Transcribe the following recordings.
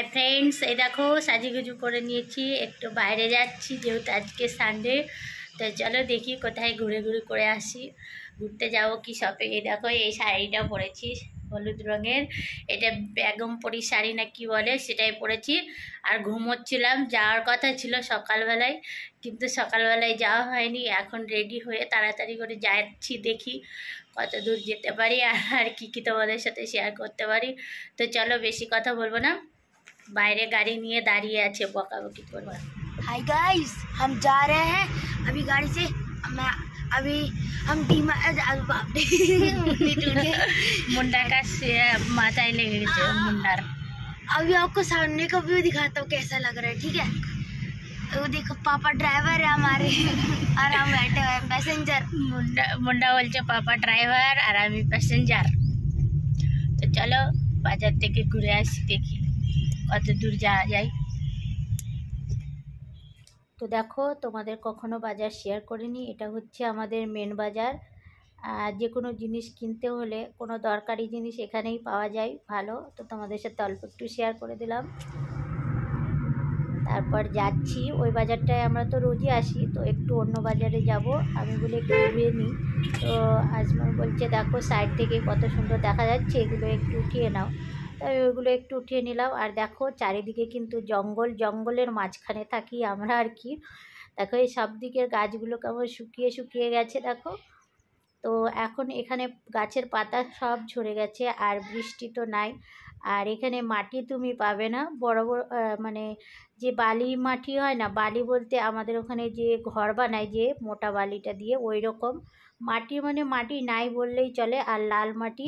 Hi friends এই দেখো সাজুগুজু করে নিয়েছি একটু বাইরে যাচ্ছি যেহেতু আজকে সানডে তো চলো দেখি কোথায় ঘুরে ঘুরে করে আসি ঘুরতে যাবো কি শপে এই দেখো এই শাড়িটা পরেছি হলুদ রঙের এটা বেগমপুরি শাড়ি না কি বলে সেটাই পরেছি আর ঘুমোচ্ছিলাম যাওয়ার কথা ছিল সকালবেলায় কিন্তু সকালবেলায় যাওয়া হয়নি এখন রেডি হয়ে তাড়াতাড়ি করে যাচ্ছি দেখি কত দূর যেতে পারি আর আর কী কী তোমাদের সাথে শেয়ার করতে পারি তো চলো বেশি কথা বলবো না बाहर गाड़ी নিয়ে দাঁড়িয়ে আছে বকাবকি করবার हाय गाइस हम जा रहे हैं अभी गाड़ी से मैं अभी हम डीमा बाप रे, मुंडी टूटे। मुंडा का से- माता ही ले गई मुंडा अभी आपको सामने का व्यू दिखाता हूँ कैसा लग रहा है ठीक है वो देखो पापा ड्राइवर है हमारे और हम बैठे हुए हैं पैसेंजर मुंडा मुंडा बोलते पापा ड्राइवर और पैसेंजर तो चलो बाजार বাজার থেকে ঘুরে देखिए অত দূর যাওয়া যায় তো দেখো তোমাদের কখনো বাজার শেয়ার করিনি এটা হচ্ছে আমাদের মেন বাজার যে কোনো জিনিস কিনতে হলে কোনো দরকারি জিনিস এখানেই পাওয়া যায় ভালো তো তোমাদের সাথে অল্প একটু শেয়ার করে দিলাম তারপর যাচ্ছি ওই বাজারটায় আমরা তো রোজই আসি তো একটু অন্য বাজারে যাব আমি বলে একটু ঘুরিয়ে নিই তো আজমান বলছে দেখো সাইড থেকে কত সুন্দর দেখা যাচ্ছে এগুলো একটু উঠিয়ে নাও আমি ওইগুলো একটু উঠিয়ে নিলাম আর দেখো চারিদিকে কিন্তু জঙ্গল জঙ্গলের মাঝখানে থাকি আমরা আর কি দেখো এই সব দিকের গাছগুলো কেমন শুকিয়ে শুকিয়ে গেছে দেখো তো এখন এখানে গাছের পাতা সব ঝরে গেছে আর বৃষ্টি তো নাই আর এখানে মাটি তুমি পাবে না বড় বড় মানে যে বালি মাটি হয় না বালি বলতে আমাদের ওখানে যে ঘর বানায় যে মোটা বালিটা দিয়ে ওই রকম মাটি মানে মাটি নাই বললেই চলে আর লাল মাটি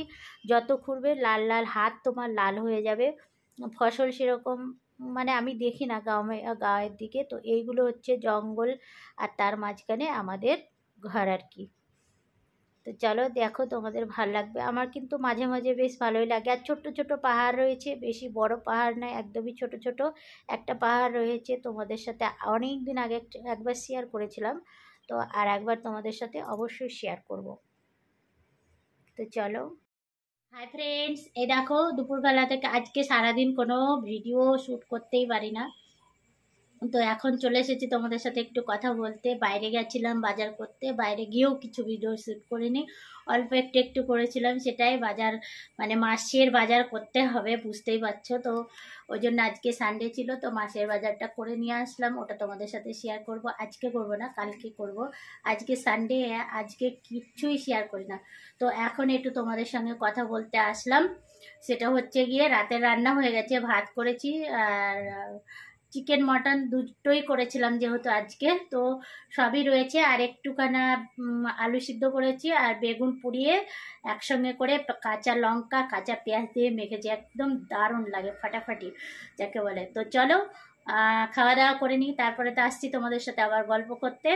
যত খুঁড়বে লাল লাল হাত তোমার লাল হয়ে যাবে ফসল সেরকম মানে আমি দেখি না গাঁয়ে গাঁয়ের দিকে তো এইগুলো হচ্ছে জঙ্গল আর তার মাঝখানে আমাদের ঘর আর কি তো চলো দেখো তোমাদের ভাল লাগবে আমার কিন্তু মাঝে মাঝে বেশ ভালোই লাগে আর ছোট্ট ছোটো পাহাড় রয়েছে বেশি বড় পাহাড় নয় একদমই ছোট ছোট একটা পাহাড় রয়েছে তোমাদের সাথে অনেক দিন আগে একবার শেয়ার করেছিলাম তো আর একবার তোমাদের সাথে অবশ্যই শেয়ার করব তো চলো হাই ফ্রেন্ডস এ দেখো দুপুরবেলা থেকে আজকে সারাদিন কোনো ভিডিও শ্যুট করতেই পারি না তো এখন চলে এসেছি তোমাদের সাথে একটু কথা বলতে বাইরে গেছিলাম বাজার করতে বাইরে গিয়েও কিছু ভিডিও শ্যুট করিনি অল্প একটু একটু করেছিলাম সেটাই বাজার মানে মাসের বাজার করতে হবে বুঝতেই পারছো তো ওই জন্য আজকে সানডে ছিল তো মাসের বাজারটা করে নিয়ে আসলাম ওটা তোমাদের সাথে শেয়ার করব আজকে করব না কালকে করব আজকে সানডে আজকে কিচ্ছুই শেয়ার করি না তো এখন একটু তোমাদের সঙ্গে কথা বলতে আসলাম সেটা হচ্ছে গিয়ে রাতের রান্না হয়ে গেছে ভাত করেছি আর চিকেন মটন দুটোই করেছিলাম যেহেতু আজকে তো সবই রয়েছে আর একটুখানা আলু সিদ্ধ করেছি আর বেগুন পুড়িয়ে একসঙ্গে করে কাঁচা লঙ্কা কাঁচা পেঁয়াজ দিয়ে মেখেছি একদম দারুণ লাগে ফাটাফাটি যাকে বলে তো চলো খাওয়া দাওয়া করে নিই তারপরে তো আসছি তোমাদের সাথে আবার গল্প করতে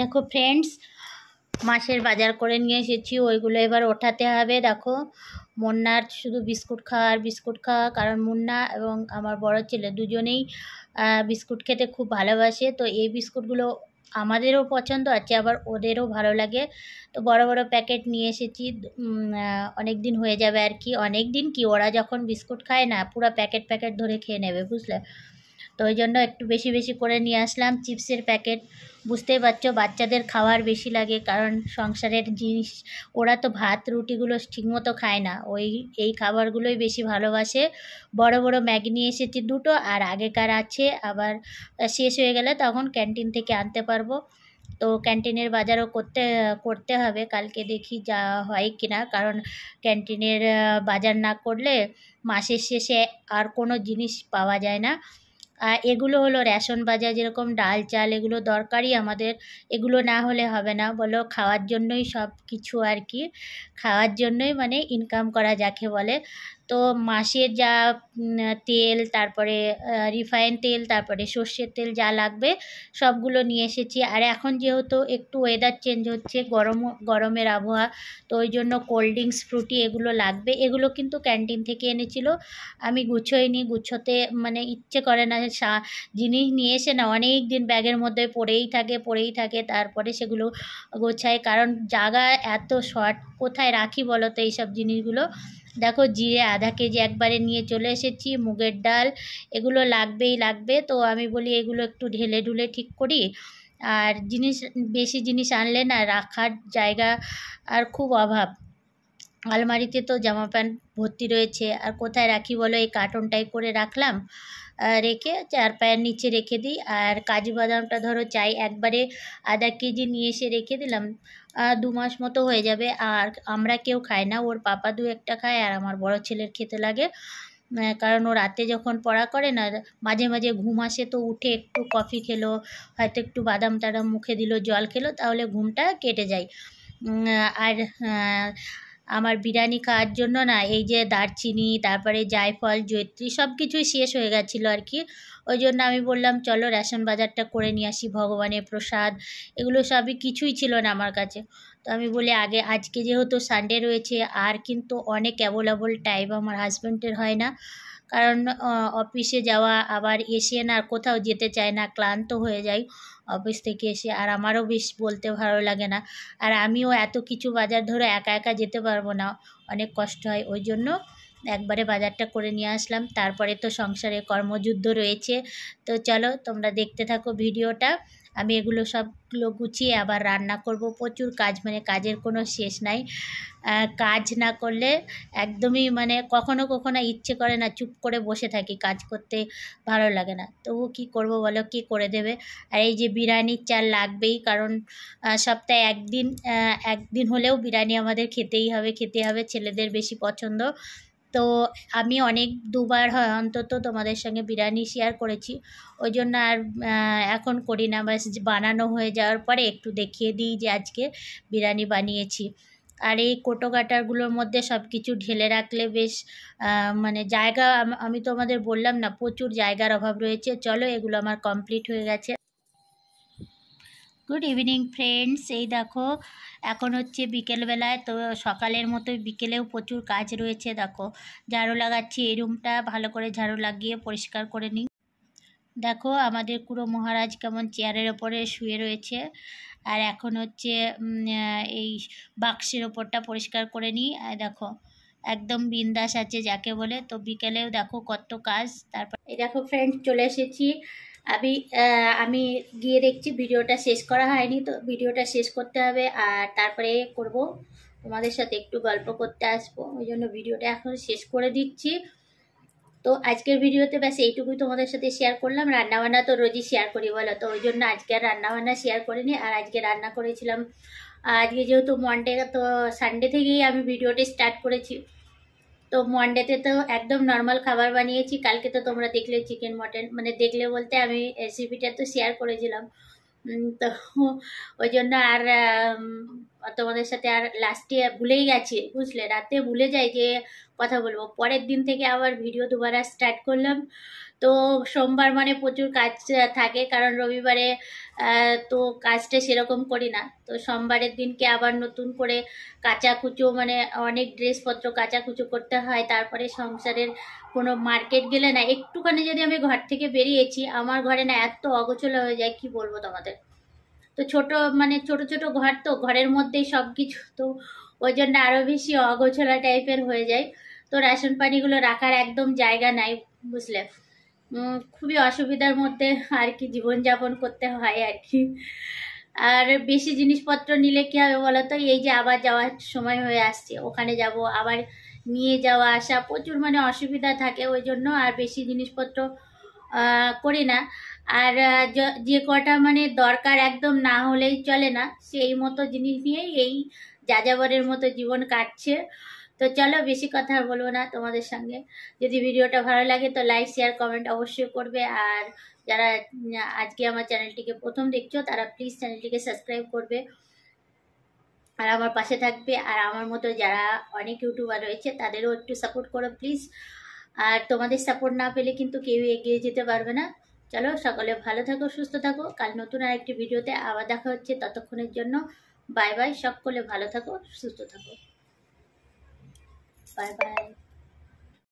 দেখো ফ্রেন্ডস মাসের বাজার করে নিয়ে এসেছি ওইগুলো এবার ওঠাতে হবে দেখো মুন্নার শুধু বিস্কুট খাওয়ার আর বিস্কুট খাওয়া কারণ মুন্না এবং আমার বড় ছেলে দুজনেই বিস্কুট খেতে খুব ভালোবাসে তো এই বিস্কুটগুলো আমাদেরও পছন্দ আছে আবার ওদেরও ভালো লাগে তো বড় বড় প্যাকেট নিয়ে এসেছি অনেক দিন হয়ে যাবে আর কি অনেক দিন কি ওরা যখন বিস্কুট খায় না পুরো প্যাকেট প্যাকেট ধরে খেয়ে নেবে বুঝলে তো ওই জন্য একটু বেশি বেশি করে নিয়ে আসলাম চিপসের প্যাকেট বুঝতেই পারছো বাচ্চাদের খাওয়ার বেশি লাগে কারণ সংসারের জিনিস ওরা তো ভাত রুটিগুলো ঠিকমতো খায় না ওই এই খাবারগুলোই বেশি ভালোবাসে বড় বড় ম্যাগি নিয়ে এসেছি দুটো আর আগেকার আছে আবার শেষ হয়ে গেলে তখন ক্যান্টিন থেকে আনতে পারবো তো ক্যান্টিনের বাজারও করতে করতে হবে কালকে দেখি যা হয় কি না কারণ ক্যান্টিনের বাজার না করলে মাসের শেষে আর কোনো জিনিস পাওয়া যায় না এগুলো হলো রেশন বাজার যেরকম ডাল চাল এগুলো দরকারই আমাদের এগুলো না হলে হবে না বলো খাওয়ার জন্যই সব কিছু আর কি খাওয়ার জন্যই মানে ইনকাম করা যাকে বলে তো মাসের যা তেল তারপরে রিফাইন তেল তারপরে সর্ষের তেল যা লাগবে সবগুলো নিয়ে এসেছি আর এখন যেহেতু একটু ওয়েদার চেঞ্জ হচ্ছে গরম গরমের আবহাওয়া তো ওই জন্য কোল্ড ড্রিঙ্কস ফ্রুটি এগুলো লাগবে এগুলো কিন্তু ক্যান্টিন থেকে এনেছিল আমি গুছোইনি গুছোতে মানে ইচ্ছে করে না জিনিস নিয়ে এসে না অনেক দিন ব্যাগের মধ্যে পড়েই থাকে পড়েই থাকে তারপরে সেগুলো গোছাই কারণ জায়গা এত শর্ট কোথায় রাখি বলো তো এইসব জিনিসগুলো দেখো জিরে আধা কেজি একবারে নিয়ে চলে এসেছি মুগের ডাল এগুলো লাগবেই লাগবে তো আমি বলি এগুলো একটু ঢেলে ঢুলে ঠিক করি আর জিনিস বেশি জিনিস আনলে না রাখার জায়গা আর খুব অভাব আলমারিতে তো জামা প্যান্ট ভর্তি রয়েছে আর কোথায় রাখি বলো এই কার্টনটাই করে রাখলাম রেখে চার পায়ের নিচে রেখে দিই আর কাজু বাদামটা ধরো চাই একবারে আধা কেজি নিয়ে এসে রেখে দিলাম দু মাস মতো হয়ে যাবে আর আমরা কেউ খাই না ওর পাপা দু একটা খায় আর আমার বড় ছেলের খেতে লাগে কারণ ও রাতে যখন পড়া করে না মাঝে মাঝে ঘুম আসে তো উঠে একটু কফি খেলো হয়তো একটু বাদাম টাদাম মুখে দিল জল খেলো তাহলে ঘুমটা কেটে যায় আর আমার বিরিয়ানি খাওয়ার জন্য না এই যে দারচিনি তারপরে জায়ফল জৈত্রী সব কিছুই শেষ হয়ে গেছিলো আর কি ওই জন্য আমি বললাম চলো রেশন বাজারটা করে নিয়ে আসি ভগবানের প্রসাদ এগুলো সবই কিছুই ছিল না আমার কাছে তো আমি বলি আগে আজকে যেহেতু সানডে রয়েছে আর কিন্তু অনেক অ্যাভেলেবল টাইম আমার হাজব্যান্ডের হয় না কারণ অফিসে যাওয়া আবার এসে না কোথাও যেতে চায় না ক্লান্ত হয়ে যাই অফিস থেকে এসে আর আমারও বেশ বলতে ভালো লাগে না আর আমিও এত কিছু বাজার ধরে একা একা যেতে পারবো না অনেক কষ্ট হয় ওই জন্য একবারে বাজারটা করে নিয়ে আসলাম তারপরে তো সংসারে কর্মযুদ্ধ রয়েছে তো চলো তোমরা দেখতে থাকো ভিডিওটা আমি এগুলো সবগুলো গুছিয়ে আবার রান্না করব প্রচুর কাজ মানে কাজের কোনো শেষ নাই কাজ না করলে একদমই মানে কখনো কখনো ইচ্ছে করে না চুপ করে বসে থাকি কাজ করতে ভালো লাগে না তবু কি করব বলো কি করে দেবে আর এই যে বিরিয়ানির চাল লাগবেই কারণ সপ্তাহে একদিন একদিন হলেও বিরিয়ানি আমাদের খেতেই হবে খেতে হবে ছেলেদের বেশি পছন্দ তো আমি অনেক দুবার হয় অন্তত তোমাদের সঙ্গে বিরিয়ানি শেয়ার করেছি ওই জন্য আর এখন করি না বাস বানানো হয়ে যাওয়ার পরে একটু দেখিয়ে দিই যে আজকে বিরিয়ানি বানিয়েছি আর এই কোটো কাটারগুলোর মধ্যে সব কিছু ঢেলে রাখলে বেশ মানে জায়গা আমি তোমাদের বললাম না প্রচুর জায়গার অভাব রয়েছে চলো এগুলো আমার কমপ্লিট হয়ে গেছে গুড ইভিনিং ফ্রেন্ডস এই দেখো এখন হচ্ছে বিকেলবেলায় তো সকালের মতো বিকেলেও প্রচুর কাজ রয়েছে দেখো ঝাড়ু লাগাচ্ছি এই রুমটা ভালো করে ঝাড়ু লাগিয়ে পরিষ্কার করে নিই দেখো আমাদের কুড়ো মহারাজ কেমন চেয়ারের ওপরে শুয়ে রয়েছে আর এখন হচ্ছে এই বাক্সের ওপরটা পরিষ্কার করে নিই দেখো একদম বিন্দাস আছে যাকে বলে তো বিকেলেও দেখো কত কাজ তারপর এই দেখো ফ্রেন্ড চলে এসেছি আমি আমি গিয়ে দেখছি ভিডিওটা শেষ করা হয়নি তো ভিডিওটা শেষ করতে হবে আর তারপরে করব তোমাদের সাথে একটু গল্প করতে আসবো ওই জন্য ভিডিওটা এখন শেষ করে দিচ্ছি তো আজকের ভিডিওতে ব্যাস এইটুকুই তোমাদের সাথে শেয়ার করলাম রান্নাবান্না তো রোজই শেয়ার করি বলো তো ওই জন্য আজকে আর রান্নাবান্না শেয়ার করিনি আর আজকে রান্না করেছিলাম আজকে যেহেতু মনডে তো সানডে থেকেই আমি ভিডিওটি স্টার্ট করেছি তো মন্ডেতে তো একদম নর্মাল খাবার বানিয়েছি কালকে তো তোমরা দেখলে চিকেন মটন মানে দেখলে বলতে আমি রেসিপিটা তো শেয়ার করেছিলাম তো ওই জন্য আর তোমাদের সাথে আর লাস্টে ভুলেই গেছি বুঝলে রাতে ভুলে যাই যে কথা বলবো পরের দিন থেকে আবার ভিডিও দুবার স্টার্ট করলাম তো সোমবার মানে প্রচুর কাজ থাকে কারণ রবিবারে তো কাজটা সেরকম করি না তো সোমবারের দিনকে আবার নতুন করে কুচো মানে অনেক ড্রেসপত্র কুচো করতে হয় তারপরে সংসারের কোনো মার্কেট গেলে না একটুখানি যদি আমি ঘর থেকে বেরিয়েছি আমার ঘরে না এত অগোছলা হয়ে যায় কি বলবো তোমাদের তো ছোট মানে ছোট ছোট ঘর তো ঘরের মধ্যেই সব কিছু তো ওই জন্য আরও বেশি অগোছলা টাইপের হয়ে যায় তো রেশন পানিগুলো রাখার একদম জায়গা নাই বুঝলে খুবই অসুবিধার মধ্যে আর কি জীবনযাপন করতে হয় আর কি আর বেশি জিনিসপত্র নিলে কী হবে বলো তো এই যে আবার যাওয়ার সময় হয়ে আসছে ওখানে যাব আবার নিয়ে যাওয়া আসা প্রচুর মানে অসুবিধা থাকে ওই জন্য আর বেশি জিনিসপত্র করি না আর যে কটা মানে দরকার একদম না হলেই চলে না সেই মতো জিনিস নিয়েই এই যাযাবরের মতো জীবন কাটছে তো চলো বেশি কথা বলবো না তোমাদের সঙ্গে যদি ভিডিওটা ভালো লাগে তো লাইক শেয়ার কমেন্ট অবশ্যই করবে আর যারা আজকে আমার চ্যানেলটিকে প্রথম দেখছো তারা প্লিজ চ্যানেলটিকে সাবস্ক্রাইব করবে আর আমার পাশে থাকবে আর আমার মতো যারা অনেক ইউটিউবার রয়েছে তাদেরও একটু সাপোর্ট করো প্লিজ আর তোমাদের সাপোর্ট না পেলে কিন্তু কেউ এগিয়ে যেতে পারবে না চলো সকলে ভালো থাকো সুস্থ থাকো কাল নতুন আর একটি ভিডিওতে আবার দেখা হচ্ছে ততক্ষণের জন্য বাই বাই সকলে ভালো থাকো সুস্থ থাকো বাই বাই